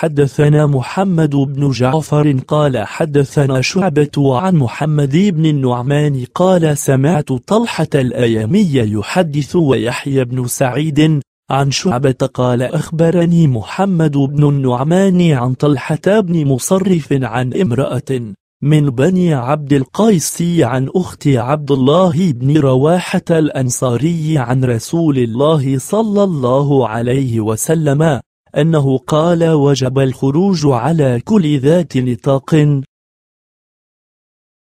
حدثنا محمد بن جعفر قال حدثنا شعبة عن محمد بن النعمان قال سمعت طلحة الأيامي يحدث ويحيى بن سعيد عن شعبة قال أخبرني محمد بن النعمان عن طلحة بن مصرف عن امرأة من بني عبد القيس عن أخت عبد الله بن رواحة الأنصاري عن رسول الله صلى الله عليه وسلم أنه قال وجب الخروج على كل ذات نطاق